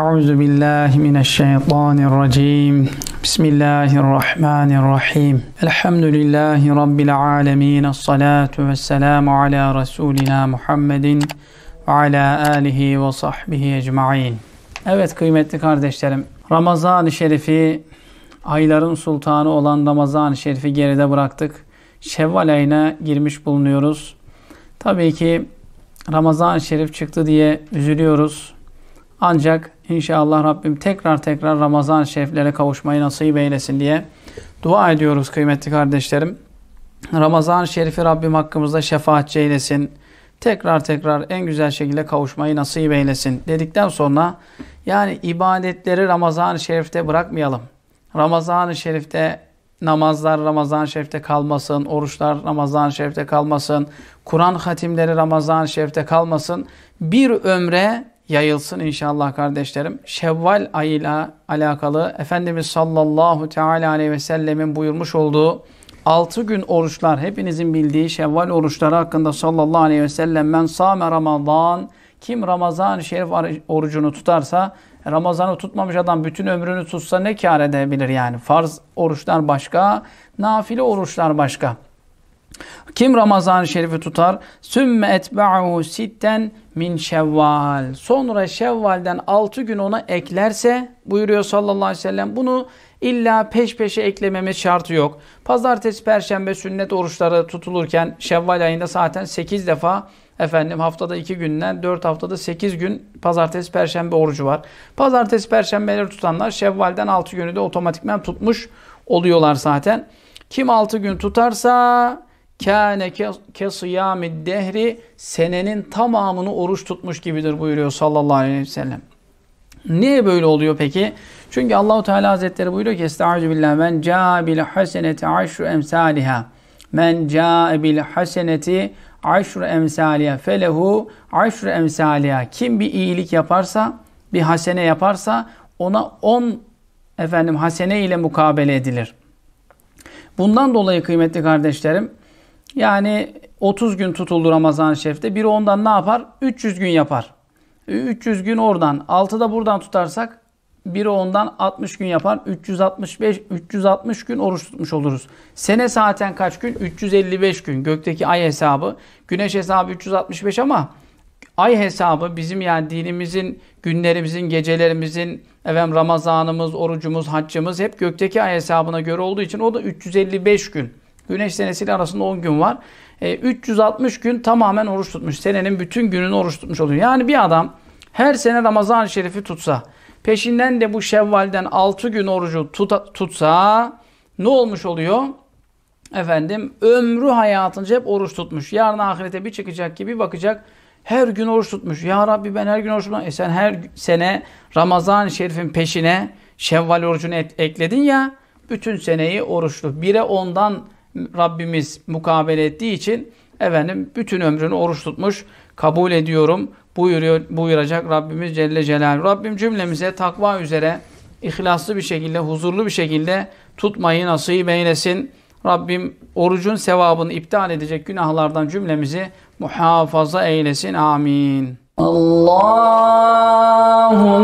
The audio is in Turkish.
أعوذ بالله من الشيطان الرجيم بسم الله الرحمن الرحيم الحمد لله Muhammedin ve ala alihi ve sahbihi ecmain. Evet kıymetli kardeşlerim, Ramazan-ı Şerif'i, ayların sultanı olan Ramazan-ı Şerif'i geride bıraktık. Şevval ayına girmiş bulunuyoruz. Tabii ki Ramazan-ı Şerif çıktı diye üzülüyoruz. Ancak inşallah Rabbim tekrar tekrar Ramazan şeriflere kavuşmayı nasip eylesin diye dua ediyoruz kıymetli kardeşlerim. Ramazan şerifi Rabbim hakkımızda şefaatçi eylesin. Tekrar tekrar en güzel şekilde kavuşmayı nasip eylesin dedikten sonra yani ibadetleri Ramazan-ı Şerif'te bırakmayalım. Ramazan-ı Şerif'te namazlar Ramazan-ı Şerif'te kalmasın, oruçlar Ramazan-ı Şerif'te kalmasın, Kur'an hatimleri Ramazan-ı Şerif'te kalmasın. Bir ömre yayılsın inşallah kardeşlerim. Şevval ayıyla alakalı Efendimiz sallallahu teala aleyhi ve sellemin buyurmuş olduğu 6 gün oruçlar hepinizin bildiği Şevval oruçları hakkında sallallahu aleyhi ve sellem men same Ramazan kim ramazan Şerif orucunu tutarsa Ramazan'ı tutmamış adam bütün ömrünü tutsa ne kar edebilir yani? Farz oruçlar başka, nafile oruçlar başka. Kim Ramazan-ı Şerif'i tutar? Sümme etba'u sitten min şevval. Sonra şevvalden 6 gün ona eklerse buyuruyor sallallahu aleyhi ve sellem. Bunu illa peş peşe eklememe şartı yok. Pazartesi, perşembe sünnet oruçları tutulurken şevval ayında zaten 8 defa efendim haftada 2 günden 4 haftada 8 gün pazartesi, perşembe orucu var. Pazartesi, perşembeleri tutanlar şevvalden 6 günü de otomatikmen tutmuş oluyorlar zaten. Kim 6 gün tutarsa kâne kesıyâmid dehri senenin tamamını oruç tutmuş gibidir buyuruyor sallallahu aleyhi ve sellem. Niye böyle oluyor peki? Çünkü Allahu Teala Hazretleri buyuruyor ki Estaizu billah men caa bil haseneti aşru emsaliha men caa bil haseneti aşru emsaliha felehu aşru emsaliha kim bir iyilik yaparsa bir hasene yaparsa ona 10 efendim hasene ile mukabele edilir. Bundan dolayı kıymetli kardeşlerim yani 30 gün tutuldu Ramazan-ı Şerif'te. Biri ondan ne yapar? 300 gün yapar. 300 e, gün oradan, 6 da buradan tutarsak biri ondan 60 gün yapar. 365 360 gün oruç tutmuş oluruz. Sene zaten kaç gün? 355 gün. Gökteki ay hesabı, güneş hesabı 365 ama ay hesabı bizim yani dinimizin, günlerimizin, gecelerimizin, efendim Ramazanımız, orucumuz, haccımız hep gökteki ay hesabına göre olduğu için o da 355 gün. Güneş senesiyle arasında 10 gün var. E, 360 gün tamamen oruç tutmuş. Senenin bütün gününü oruç tutmuş oluyor. Yani bir adam her sene Ramazan-ı Şerif'i tutsa, peşinden de bu Şevval'den 6 gün orucu tuta, tutsa ne olmuş oluyor? Efendim ömrü hayatınca hep oruç tutmuş. Yarın ahirete bir çıkacak gibi bakacak. Her gün oruç tutmuş. Ya Rabbi ben her gün oruç tutmam. E sen her sene Ramazan-ı Şerif'in peşine Şevval orucunu et, ekledin ya. Bütün seneyi oruçlu. Bire ondan Rabbimiz mukabele ettiği için efendim bütün ömrünü oruç tutmuş kabul ediyorum buyuruyor, buyuracak Rabbimiz Celle Celal. Rabbim cümlemize takva üzere ihlaslı bir şekilde, huzurlu bir şekilde tutmayı nasip eylesin. Rabbim orucun sevabını iptal edecek günahlardan cümlemizi muhafaza eylesin. Amin. Allah'ım